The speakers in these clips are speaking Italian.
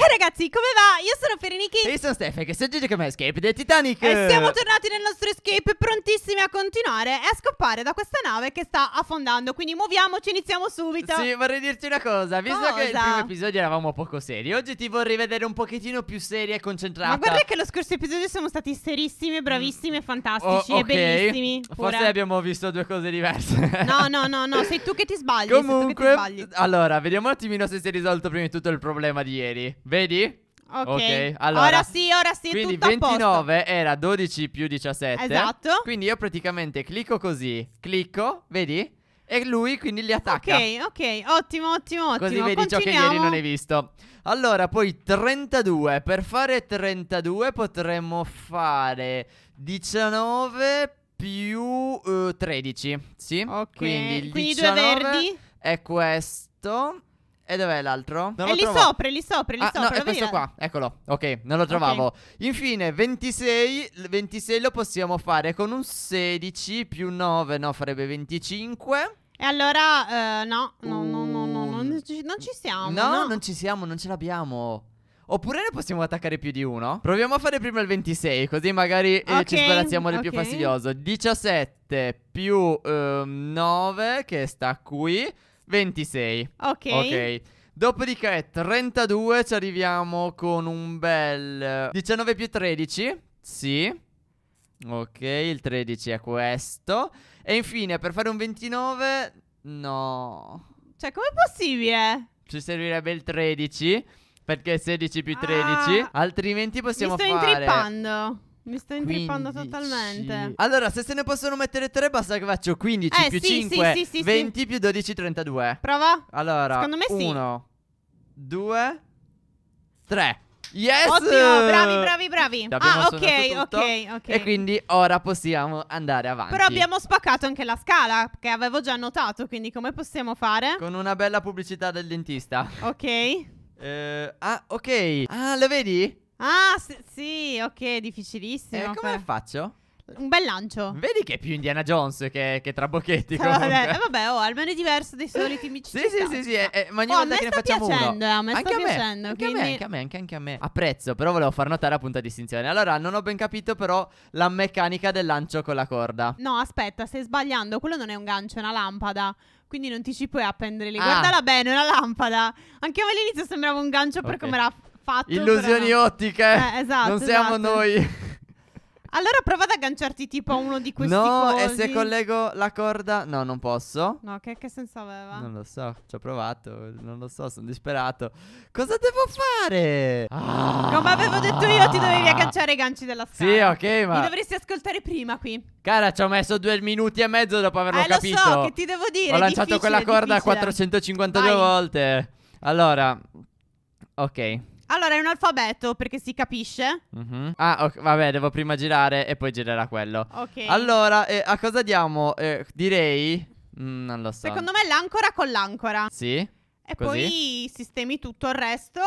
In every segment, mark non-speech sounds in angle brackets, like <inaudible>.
E eh, ragazzi, come va? Io sono Ferenichi. E io sono Stefan, che sono Gigi come Escape del Titanic. E siamo tornati nel nostro escape, prontissimi a continuare e a scappare da questa nave che sta affondando. Quindi muoviamoci, iniziamo subito. Sì, vorrei dirti una cosa. Visto cosa? che nel primo episodio eravamo poco seri, oggi ti vorrei vedere un pochettino più seria e concentrata. Ma guarda che lo scorso episodio siamo stati serissimi, bravissimi e mm. fantastici oh, okay. e bellissimi. Pure. Forse abbiamo visto due cose diverse. No, no, no, no, sei tu che ti sbagli. Comunque, sei tu che ti sbagli. allora, vediamo un attimino se si è risolto prima di tutto il problema di ieri. Vedi? Ok, okay. Allora, ora sì, ora sì, quindi tutto 29 era 12 più 17 Esatto Quindi io praticamente clicco così, clicco, vedi? E lui quindi li attacca Ok, ok, ottimo, ottimo, ottimo Così vedi ciò che ieri non hai visto Allora, poi 32 Per fare 32 potremmo fare 19 più eh, 13 Sì? Ok Quindi, il quindi 19 due verdi è questo e dov'è l'altro? Non è eh, lì trovo. sopra, è lì sopra, è lì ah, sopra. No, è questo qua. Eccolo. Ok, non lo trovavo. Okay. Infine, 26. 26 lo possiamo fare con un 16 più 9, no, farebbe 25. E allora, eh, no, no, no, no, no, non ci, non ci siamo. No, no, non ci siamo, non ce l'abbiamo. Oppure ne possiamo attaccare più di uno? Proviamo a fare prima il 26, così magari eh, ci sbarazziamo del okay. più fastidioso. 17 più eh, 9, che sta qui. 26. Ok. Ok. Dopodiché 32 ci arriviamo con un bel 19 eh, più 13. Sì. Ok, il 13 è questo. E infine, per fare un 29... No. Cioè, com'è possibile? Ci servirebbe il 13. Perché 16 più 13. Ah. Altrimenti possiamo fare... Mi sto fare... intrippando. Mi sto intrippando totalmente. Allora, se se ne possono mettere tre, basta che faccio 15 Eh, più sì, 5, sì, sì, sì, 20 più 12, 32. Prova? Allora, Secondo me sì. 1, 2, 3. Yes! Ottimo, bravi, bravi, bravi. Abbiamo Ah, ok, tutto. ok, ok. E quindi ora possiamo andare avanti. Però abbiamo spaccato anche la scala, che avevo già notato, quindi come possiamo fare? Con una bella pubblicità del dentista. Ok. Eh, ah, ok. Ah, lo vedi? Ah, s- sì, ok, difficilissimo. Eh, come faccio? Un bel lancio. Vedi che è più Indiana Jones che, che Trabocchetti. <laughs> Cioè, vabbè, eh, vabbè, oh, almeno è diverso dai soliti amici. <laughs> sì, sì, sì, sì, eh, eh, ma ogni oh, volta che ne facciamo piacendo, uno. Eh, a me anche sta a me, piacendo, anche a me, anche a me, anche, anche a me. Apprezzo, però volevo far notare appunto la distinzione. Allora, non ho ben capito però la meccanica del lancio con la corda. No, aspetta, stai sbagliando, quello non è un gancio, è una lampada quindi non ti ci puoi appendere lì. Ah. Guardala bene, è una lampada. Anche a me all'inizio sembrava un gancio okay. per come era fatto. Illusioni però... ottiche. Eh, esatto. Non siamo esatto. noi. <laughs> Allora prova ad agganciarti tipo a uno di questi No, cosi. e se collego la corda? No, non posso. No, che, che senso aveva? Non lo so, ci ho provato, non lo so, sono disperato. Cosa devo fare? Ah, Come avevo detto io, ti dovevi agganciare i ganci della scala. Sì, ok, ma... Mi dovresti ascoltare prima qui. Cara, ci ho messo due minuti e mezzo dopo averlo eh, capito. Eh, lo so, che ti devo dire? Ho lanciato quella corda difficile. 452 Vai. volte. Allora, ok. Allora, è un alfabeto perché si capisce. Mhm. Ah, ok, vabbè, devo prima girare e poi girerà quello. Ok. Allora, eh, a cosa diamo? Eh, direi... Mm, non lo so. Secondo me l'ancora con l'ancora. Sì? E Così? poi sistemi tutto il resto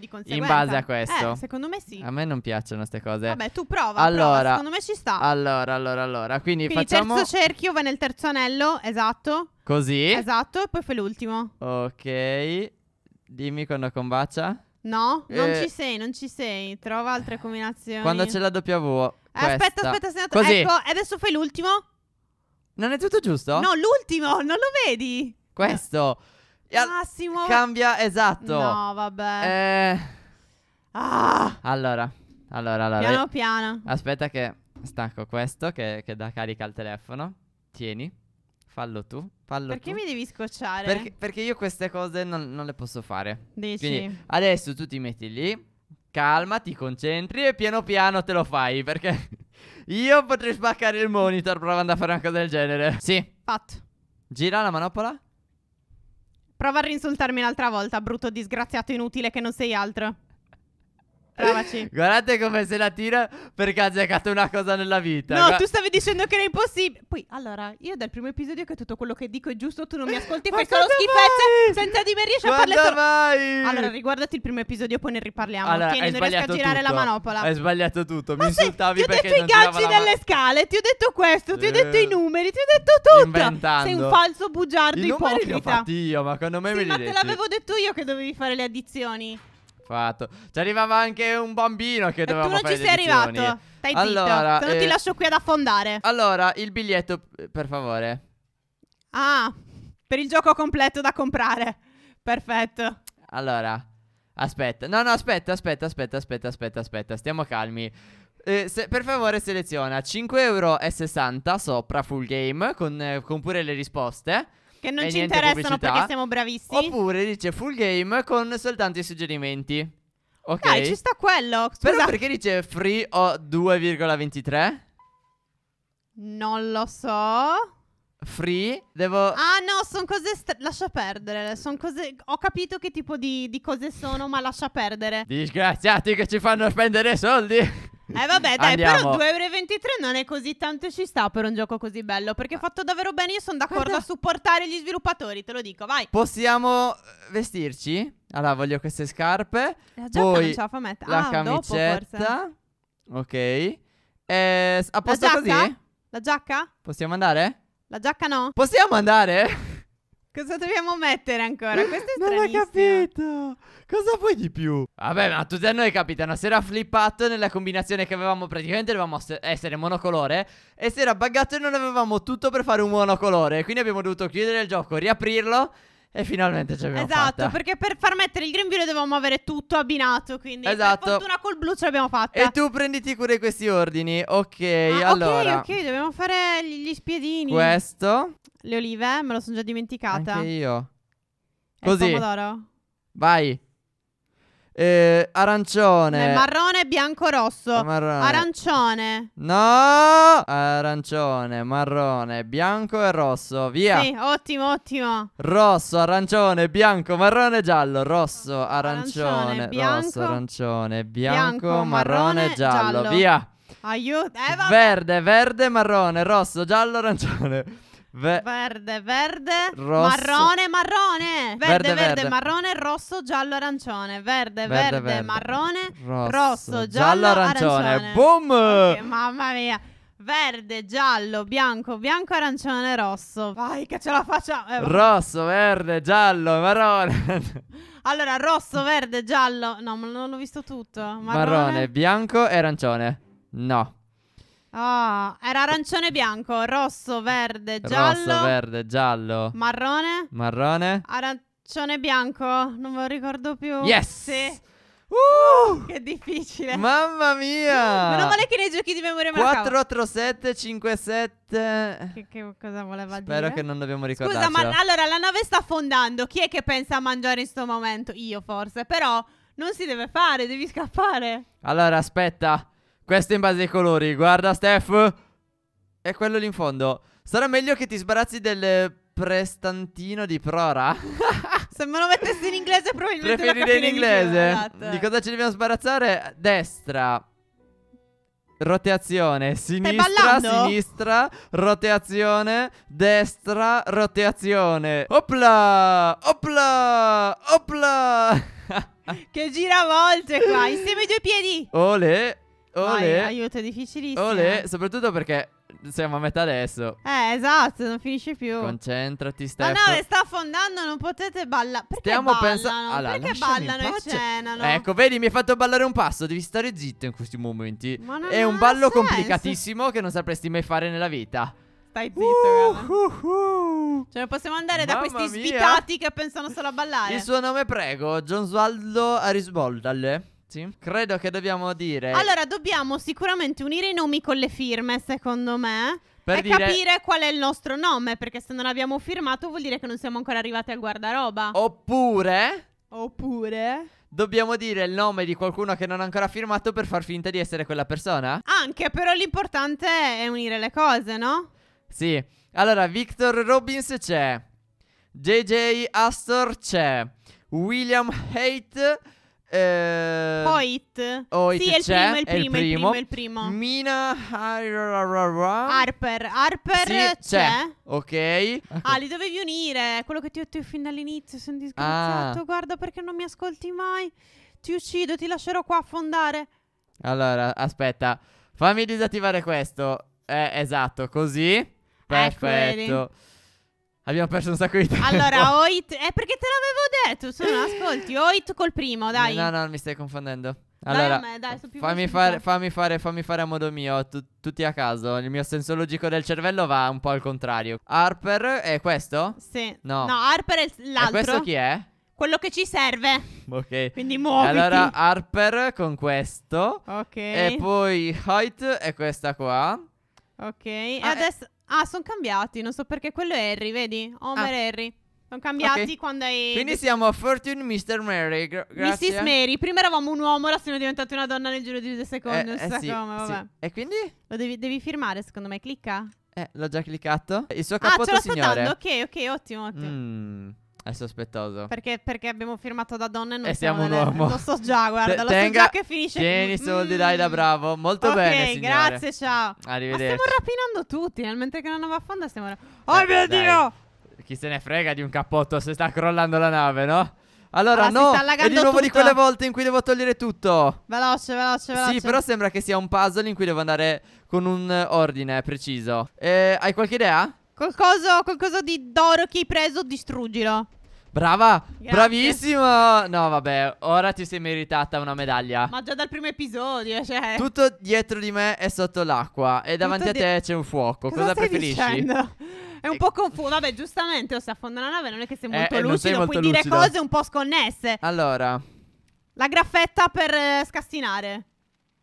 di conseguenza. In base a questo. Eh, secondo me sì. A me non piacciono queste cose. Vabbè, tu prova, Allora. prova, secondo me ci sta. Allora, allora, allora. Quindi, Quindi facciamo terzo cerchio va nel terzo anello, esatto. così. Esatto, e poi fai l'ultimo. Ok. Dimmi quando combacia. No, non eh. ci sei, non ci sei. Trova altre combinazioni. Quando c'è la doppia V. Eh, aspetta, questa. aspetta, sei andato- Così. Ecco, e adesso fai l'ultimo? Non è tutto giusto? No, l'ultimo, non lo vedi? Questo. <laughs> Massimo. Cambia, esatto. No, vabbè. Eh, Ah, allora, allora, allora. piano piano. Aspetta che stacco questo che, che dà carica al telefono. Tieni. Fallo tu. Fallo perché tu. mi devi scocciare? Perché, perché io queste cose non, non, le posso fare. Dici. Quindi adesso tu ti metti lì, calma, ti concentri e piano piano te lo fai. Perché <laughs> io potrei spaccare il monitor provando a fare una cosa del genere. Sì. Fatto. Gira la manopola. Prova a rinsultarmi un'altra volta, brutto disgraziato inutile che non sei altro. Provaci. <laughs> Guardate come se la tira perché ha azzeccato una cosa nella vita. No, Gua- tu stavi dicendo che era impossibile. Poi, allora, io dal primo episodio che tutto quello che dico è giusto, tu non mi ascolti, fai solo schifezze. Senza di me riesci a parlare. solo. vai? Allora, riguardati il primo episodio, poi ne riparliamo. Allora, che non riesco a girare tutto. la manopola. Hai sbagliato tutto. Mi Ma sei- insultavi ti ho detto i non tirava ganci delle scale, ti ho detto questo, ti ho eh. detto i numeri, ti ho detto tutto. inventando. Sei un falso bugiardo I numeri li ho ipocrita. fatti io, ma quando me Sì, me li ma te l'avevo detto io che dovevi fare le addizioni fatto. Ci arrivava anche un bambino che doveva fare E tu non ci sei arrivato. Stai allora, zitto, se eh... ti lascio qui ad affondare. Allora, il biglietto, eh, per favore. Ah, per il gioco completo da comprare. Perfetto. Allora, aspetta. No, no, aspetta, aspetta, aspetta, aspetta, aspetta, aspetta. Stiamo calmi. Eh, se, per favore seleziona 5 euro sopra full game con, eh, con pure le risposte. Che non ci interessano pubblicità. perché siamo bravissimi. Oppure dice full game con soltanto i suggerimenti. Ok. Dai, ci sta quello. Scusa. Però perché dice free o 2,23? Non lo so. Free, devo. Ah, no, sono cose. St- lascia perdere. Son cose... Ho capito che tipo di, di cose sono, ma lascia perdere. Disgraziati che ci fanno spendere soldi. Eh vabbè, dai, Andiamo. però 2,23€ non è così tanto ci sta per un gioco così bello, perché è ah. fatto davvero bene, io sono d'accordo Guarda. a supportare gli sviluppatori, te lo dico, vai. Possiamo eh, vestirci? Allora, voglio queste scarpe. La giacca poi non ce la fa mettere. La ah, camicetta. Dopo, ok. Eh, a posto la così? La giacca? Possiamo andare? La giacca no. Possiamo andare? Cosa dobbiamo mettere ancora? Eh, Questo è Non ho capito. Cosa vuoi di più? Vabbè, ma a tutti a noi capita. Una sera flippato nella combinazione che avevamo praticamente dovevamo essere monocolore. E si era buggato e non avevamo tutto per fare un monocolore. Quindi abbiamo dovuto chiudere il gioco, riaprirlo. E finalmente ci abbiamo Esatto, fatta. perché per far mettere il green grembiule dovevamo avere tutto abbinato, quindi Esatto. per fortuna col blu ce l'abbiamo fatta. E tu prenditi cura di questi ordini. Ok, Ah, allora. Ok, ok, dobbiamo fare gli, gli spiedini. Questo. Le olive, me lo sono già dimenticata. Anche io. E Così. pomodoro. Vai. Eh, arancione. Eh, marrone, bianco, rosso. Marrone. Arancione. No! Arancione, marrone, bianco e rosso. Via. Sì, ottimo, ottimo. Rosso, arancione, bianco, marrone, giallo. Rosso, arancione, arancione bianco, rosso, arancione, bianco, bianco marrone, marrone giallo. giallo. Via. Aiuto. Eh, verde, verde, marrone, rosso, giallo, arancione. Ve- verde, verde, rosso. marrone, marrone. Verde, verde, verde, marrone, rosso, giallo, arancione. Verde, verde, verde marrone, rosso, rosso giallo, arancione. arancione. Boom! Okay, mamma mia. Verde, giallo, bianco, bianco, arancione, rosso. Vai che ce la facciamo. Eh, rosso, verde, giallo, marrone. <laughs> allora, rosso, verde, giallo. No, ma non l'ho visto tutto. Marrone, marrone bianco e arancione. No. Oh, era arancione bianco, rosso, verde, giallo. Rosso, verde, giallo. Marrone. Marrone. Arancione bianco, non me lo ricordo più. Yes! Sì. Uh, uh, che difficile. Mamma mia. Uh, meno male che nei giochi di memoria 487 57 che, che cosa voleva Spero dire? Spero che non dobbiamo ricordarci. Scusa, ma allora la nave sta affondando. Chi è che pensa a mangiare in questo momento? Io forse, però non si deve fare, devi scappare. Allora, aspetta. Questo in base ai colori. Guarda, Steph. E quello lì in fondo. Sarà meglio che ti sbarazzi del prestantino di Prora. <laughs> Se me lo mettessi in inglese probabilmente Preferire in inglese? Di, esatto. di cosa ci dobbiamo sbarazzare? Destra. Roteazione sinistra, sinistra, rotazione, destra, Roteazione Opla! Opla! Opla! <laughs> che giravolte qua, insieme ai due piedi. Ole! Ole. Vai, aiuto, è difficilissimo. Ole, soprattutto perché siamo a metà adesso. Eh, esatto, non finisce più. Concentrati, Steph. La nave sta affondando, non potete ballare. Perché Stiamo ballano? Allora, perché ballano e cenano? Ecco, vedi, mi hai fatto ballare un passo, devi stare zitto in questi momenti. Ma non È non un ballo senso. complicatissimo che non sapresti mai fare nella vita. Stai zitto, uh, uh, uh. Cioè, possiamo andare Mamma da questi svitati mia. che pensano solo a ballare. Il suo nome, prego, Gionsualdo Arisboldale. Sì. Credo che dobbiamo dire. Allora, dobbiamo sicuramente unire i nomi con le firme, secondo me. Per e dire... capire qual è il nostro nome, perché se non abbiamo firmato vuol dire che non siamo ancora arrivati al guardaroba. Oppure. Oppure. Dobbiamo dire il nome di qualcuno che non ha ancora firmato per far finta di essere quella persona? Anche, però l'importante è unire le cose, no? Sì. Allora, Victor Robbins c'è. JJ Astor c'è. William Haight eh... Hoyt. Hoyt sì, è il, primo, è, il primo, è il primo, è il primo, Mina Harper, Harper sì, c'è. c'è. Ok. Ecco. Ah, li dovevi unire, quello che ti ho detto fin dall'inizio, sono disgraziato, ah. guarda perché non mi ascolti mai. Ti uccido, ti lascerò qua affondare. Allora, aspetta. Fammi disattivare questo. Eh, esatto, così. Ecco, Perfetto. Ecco, Abbiamo perso un sacco di tempo. Allora, Oit. Eh, perché te l'avevo detto. Se ascolti, Oit col primo, dai. No, no, no mi stai confondendo. Allora, dai, me, dai, fammi, fare, fammi, fare, fammi fare a modo mio, tu, tutti a caso. Il mio senso logico del cervello va un po' al contrario. Harper è questo? Sì. No, no Harper è l'altro. E questo chi è? Quello che ci serve. Ok. Quindi muoviti. Allora, Harper con questo. Ok. E poi Hoyt è questa qua. Ok. Ah, e adesso. Ah, sono cambiati, non so perché quello è Harry, vedi? Homer ah. Harry. Sono cambiati okay. quando hai. Quindi siamo a Fortune Mr. Mary. Gra- grazie. Mrs. Mary. Prima eravamo un uomo, ora siamo diventati una donna nel giro di due secondi. Eh, eh sì, come, sì. E quindi? Lo devi, devi, firmare, secondo me. Clicca. Eh, l'ho già cliccato. Il suo capotto ah, ce l'ho signore. Ah, ok, ok, ottimo, ottimo. Mm. È sospettoso. Perché, perché abbiamo firmato da donna e non e siamo un uomo. Lo so già, guarda, lo Tenga, so già che finisce. Tieni soldi, mm. dai da mm. bravo. Molto okay, bene, signore. grazie, ciao. Arrivederci. Ma stiamo rapinando tutti, nel mentre che la nave affonda stiamo... Eh, oh eh, mio dai. Dio! Chi se ne frega di un cappotto se sta crollando la nave, no? Allora, allora no, è di nuovo tutto. di quelle volte in cui devo togliere tutto. Veloce, veloce, veloce. Sì, però sembra che sia un puzzle in cui devo andare con un ordine preciso. Eh, hai qualche idea? Col coso, col coso di d'oro che hai preso, distruggilo. Brava, Grazie. bravissima. No, vabbè, ora ti sei meritata una medaglia. Ma già dal primo episodio, cioè. Tutto dietro di me è sotto l'acqua e davanti Tutto a te c'è un fuoco. Cosa, Cosa preferisci? Dicendo? È un po' confuso. Vabbè, giustamente, o si affonda la nave, non è che sei eh, molto eh, lucido, sei molto puoi lucido. dire cose un po' sconnesse. Allora. La graffetta per eh, scassinare.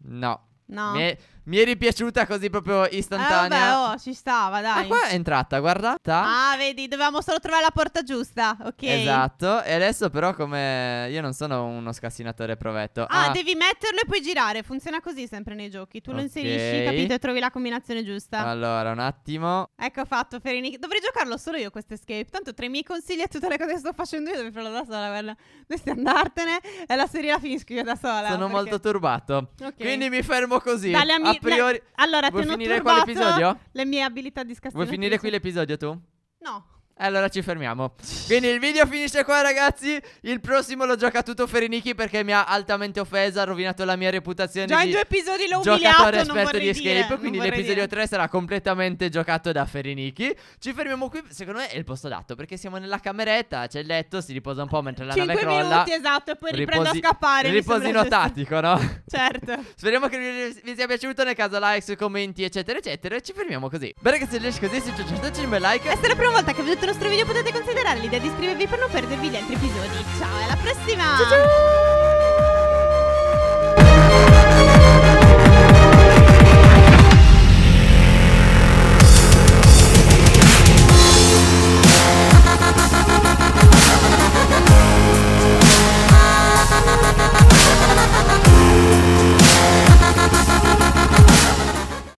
No. No. Me mi è ripiaciuta così proprio istantanea. Eh, vabbè, oh, ci stava, ah, dai. Ma qua è entrata, guardata. Ah, vedi, dovevamo solo trovare la porta giusta. Ok. Esatto. E adesso, però, come. Io non sono uno scassinatore provetto. Ah, ah. devi metterlo e poi girare. Funziona così sempre nei giochi. Tu okay. lo inserisci, capito? E trovi la combinazione giusta. Allora, un attimo. Ecco fatto, Ferini. Dovrei giocarlo solo io, questo escape. Tanto tra i miei consigli e tutte le cose che sto facendo, io dovrei farlo da sola. Guarda. Dovresti andartene. E la serie la finisco io da sola. Sono perché... molto turbato. Ok. Quindi mi fermo così. Dalle amiche a priori... Allora, Vuoi finire qua l'episodio? Le mie abilità di scastinatrice. Vuoi finire qui l'episodio tu? No. Allora ci fermiamo. Quindi il video finisce qua, ragazzi. Il prossimo lo gioca tutto Ferinichi perché mi ha altamente offesa, ha rovinato la mia reputazione. Già in due episodi l'ho umiliato, giocatore esperto di escape. Dire, quindi l'episodio 3 sarà completamente giocato da Ferinichi. Ci fermiamo qui. Secondo me è il posto adatto perché siamo nella cameretta, c'è il letto, si riposa un po' mentre la nave crolla. minuti, esatto, e poi riprendo riposi, a scappare. Riposino tattico, no? <laughs> Certo. Speriamo che vi, vi sia piaciuto. Nel caso, like, commenti, eccetera, eccetera. E Ci fermiamo così. Bene, ragazzi, se riesci così, se ci un bel like. È la prima volta che vedo nostro video potete considerare l'idea di iscrivervi per non perdervi gli altri episodi. Ciao, alla prossima! Ciao! ciao!